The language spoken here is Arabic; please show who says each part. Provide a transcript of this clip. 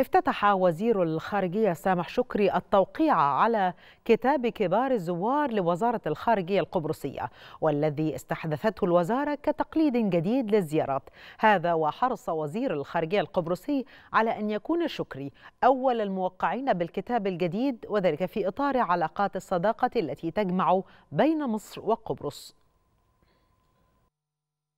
Speaker 1: افتتح وزير الخارجية سامح شكري التوقيع على كتاب كبار الزوار لوزارة الخارجية القبرصية والذي استحدثته الوزارة كتقليد جديد للزيارات هذا وحرص وزير الخارجية القبرصي على أن يكون شكري أول الموقعين بالكتاب الجديد وذلك في إطار علاقات الصداقة التي تجمع بين مصر وقبرص